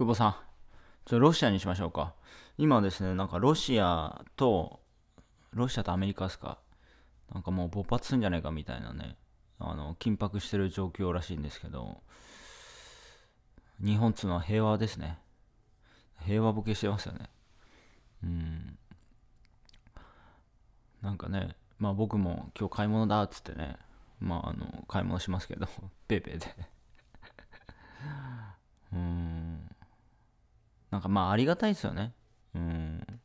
久保さん、ちょロシアにしましょうか。今ですね、なんかロシアと、ロシアとアメリカですか。なんかもう勃発するんじゃないかみたいなね、あの、緊迫してる状況らしいんですけど、日本っつうのは平和ですね。平和ボケしてますよね。うん。なんかね、まあ僕も今日買い物だっつってね、まああの、買い物しますけど、ペーペーでんかまあありがたいですよね。うん。だか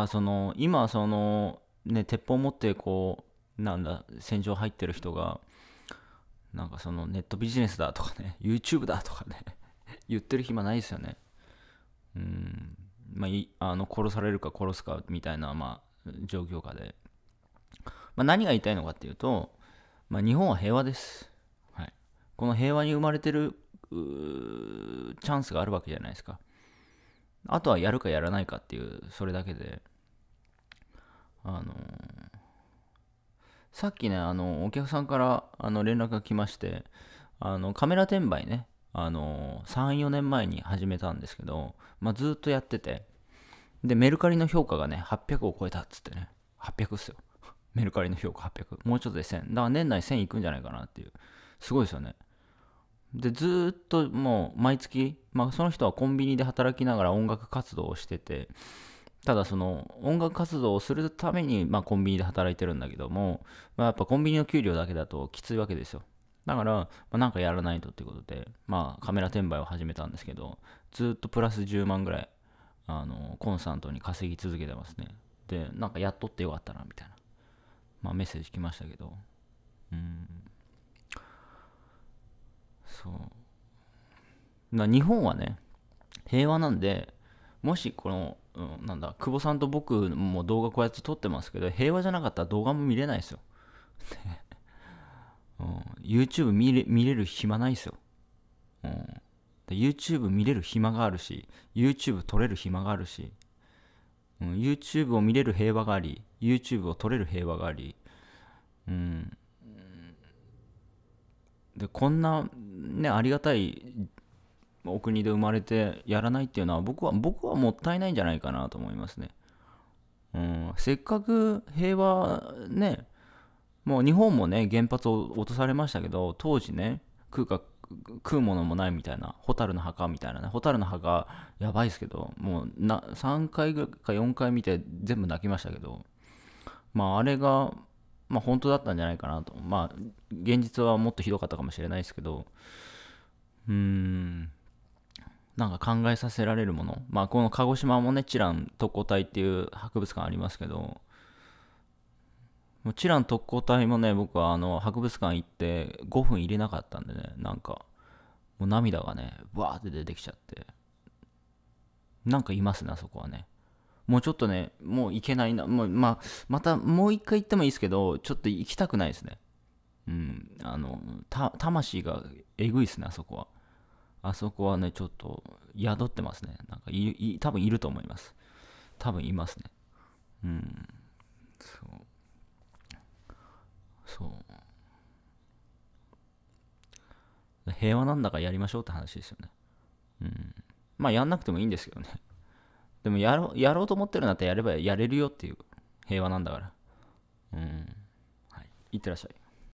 らその、今その、ね、鉄砲持ってこう、なんだ、戦場入ってる人が、なんかそのネットビジネスだとかね、YouTube だとかね 言ってる暇ないですよね。うん。まあ、あの殺されるか殺すかみたいな、まあ、状況下で。まあ、何が言いたいのかっていうと、まあ、日本は平和です。はい、この平和に生まれてるチャンスがあるわけじゃないですか。あとはやるかやらないかっていう、それだけで。あのー、さっきね、あの、お客さんからあの連絡が来まして、あの、カメラ転売ね、あのー、3、4年前に始めたんですけど、まあ、ずっとやってて、で、メルカリの評価がね、800を超えたっつってね、800っすよ。メルカリの評価800。もうちょっとで1000。だから年内1000いくんじゃないかなっていう。すごいですよね。でずっともう毎月、まあ、その人はコンビニで働きながら音楽活動をしててただその音楽活動をするために、まあ、コンビニで働いてるんだけども、まあ、やっぱコンビニの給料だけだときついわけですよだから、まあ、なんかやらないとっていうことで、まあ、カメラ転売を始めたんですけどずっとプラス10万ぐらいあのコンスタントに稼ぎ続けてますねでなんかやっとってよかったなみたいな、まあ、メッセージ来ましたけどうんそう日本はね平和なんでもしこの、うん、なんだ久保さんと僕も動画こうやって撮ってますけど平和じゃなかったら動画も見れないですよ、うん、YouTube 見れ見れる暇ないですよ、うん、YouTube 見れる暇があるし YouTube 撮れる暇があるし、うん、YouTube を見れる平和があり YouTube を撮れる平和がありうんでこんなね、ありがたいお国で生まれてやらないっていうのは僕は、僕はもったいないんじゃないかなと思いますね。うん、せっかく平和ね、もう日本もね、原発を落とされましたけど、当時ね、食うか食うものもないみたいな、蛍の墓みたいなね、蛍の墓、やばいですけど、もうな3回ぐらいか4回見て全部泣きましたけど、まああれがまあ、本当だったんじゃないかなと。まあ、現実はもっとひどかったかもしれないですけど、うーん、なんか考えさせられるもの。まあ、この鹿児島もね、チラン特攻隊っていう博物館ありますけど、もちろん特攻隊もね、僕はあの博物館行って5分入れなかったんでね、なんか、もう涙がね、わーって出てきちゃって、なんかいますね、あそこはね。もうちょっとね、もう行けないな、もう、まあ、またもう一回行ってもいいですけど、ちょっと行きたくないですね。うん、あの、魂がえぐいですね、あそこは。あそこはね、ちょっと宿ってますね。なんかい、い多分いると思います。多分いますね。うん。そう。そう。平和なんだからやりましょうって話ですよね。うん。まあ、やんなくてもいいんですけどね。でもやろやろうと思ってるんだったらやればやれるよっていう平和なんだから。うん。はい。いってらっしゃい。